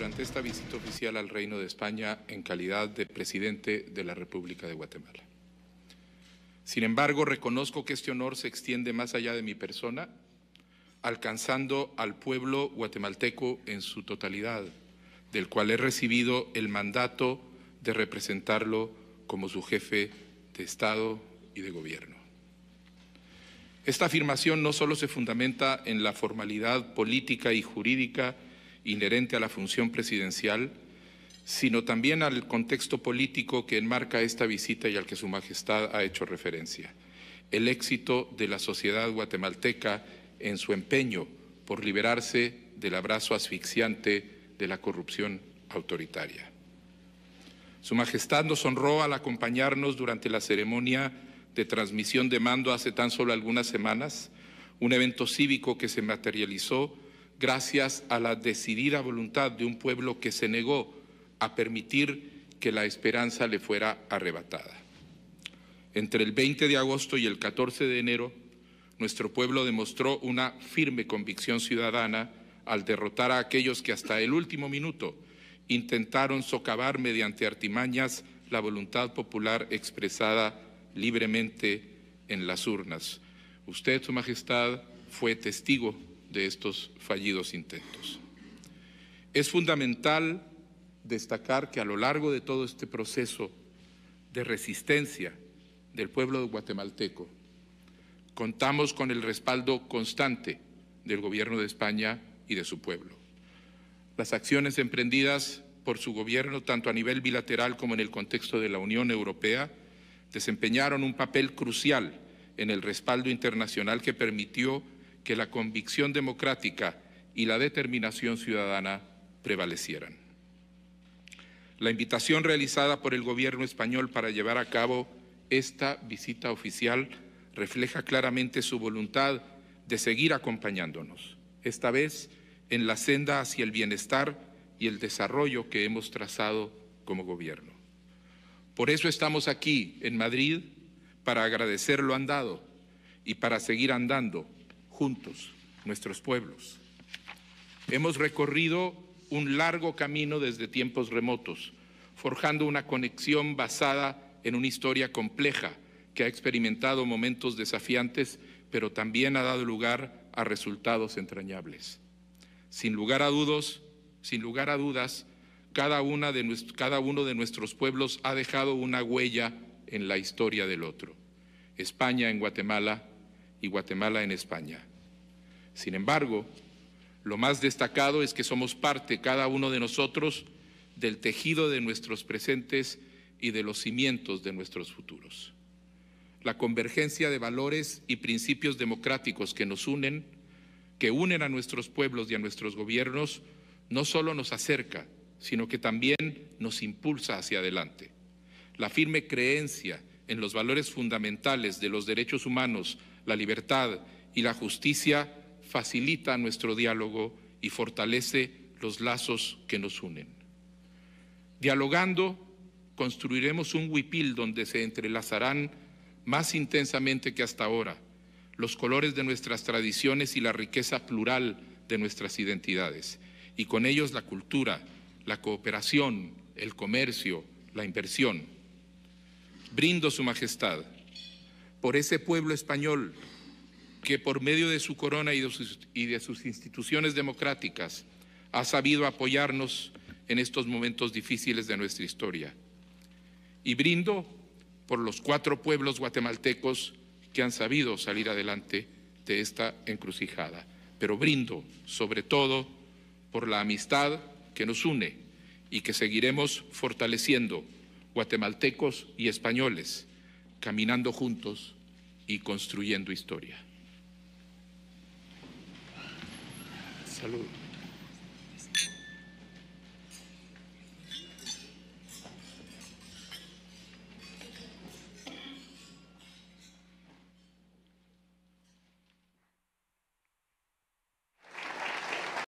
durante esta visita oficial al Reino de España en calidad de presidente de la República de Guatemala. Sin embargo, reconozco que este honor se extiende más allá de mi persona, alcanzando al pueblo guatemalteco en su totalidad, del cual he recibido el mandato de representarlo como su jefe de Estado y de Gobierno. Esta afirmación no solo se fundamenta en la formalidad política y jurídica, inherente a la función presidencial, sino también al contexto político que enmarca esta visita y al que Su Majestad ha hecho referencia. El éxito de la sociedad guatemalteca en su empeño por liberarse del abrazo asfixiante de la corrupción autoritaria. Su Majestad nos honró al acompañarnos durante la ceremonia de transmisión de mando hace tan solo algunas semanas, un evento cívico que se materializó gracias a la decidida voluntad de un pueblo que se negó a permitir que la esperanza le fuera arrebatada. Entre el 20 de agosto y el 14 de enero, nuestro pueblo demostró una firme convicción ciudadana al derrotar a aquellos que hasta el último minuto intentaron socavar mediante artimañas la voluntad popular expresada libremente en las urnas. Usted, Su Majestad, fue testigo de estos fallidos intentos. Es fundamental destacar que a lo largo de todo este proceso de resistencia del pueblo guatemalteco, contamos con el respaldo constante del gobierno de España y de su pueblo. Las acciones emprendidas por su gobierno, tanto a nivel bilateral como en el contexto de la Unión Europea, desempeñaron un papel crucial en el respaldo internacional que permitió que la convicción democrática y la determinación ciudadana prevalecieran. La invitación realizada por el gobierno español para llevar a cabo esta visita oficial refleja claramente su voluntad de seguir acompañándonos, esta vez en la senda hacia el bienestar y el desarrollo que hemos trazado como gobierno. Por eso estamos aquí en Madrid, para agradecer lo andado y para seguir andando juntos, nuestros pueblos. Hemos recorrido un largo camino desde tiempos remotos, forjando una conexión basada en una historia compleja que ha experimentado momentos desafiantes, pero también ha dado lugar a resultados entrañables. Sin lugar a dudas, sin lugar a dudas, cada, cada uno de nuestros pueblos ha dejado una huella en la historia del otro. España en Guatemala y Guatemala en España. Sin embargo, lo más destacado es que somos parte, cada uno de nosotros, del tejido de nuestros presentes y de los cimientos de nuestros futuros. La convergencia de valores y principios democráticos que nos unen, que unen a nuestros pueblos y a nuestros gobiernos, no solo nos acerca, sino que también nos impulsa hacia adelante. La firme creencia en los valores fundamentales de los derechos humanos, la libertad y la justicia facilita nuestro diálogo y fortalece los lazos que nos unen. Dialogando, construiremos un huipil donde se entrelazarán más intensamente que hasta ahora los colores de nuestras tradiciones y la riqueza plural de nuestras identidades, y con ellos la cultura, la cooperación, el comercio, la inversión. Brindo Su Majestad por ese pueblo español que por medio de su corona y de sus, instituciones democráticas ha sabido apoyarnos en estos momentos difíciles de nuestra historia. Y brindo por los cuatro pueblos guatemaltecos que han sabido salir adelante de esta encrucijada. Pero brindo sobre todo por la amistad que nos une y que seguiremos fortaleciendo guatemaltecos y españoles, caminando juntos y construyendo historia. Salud.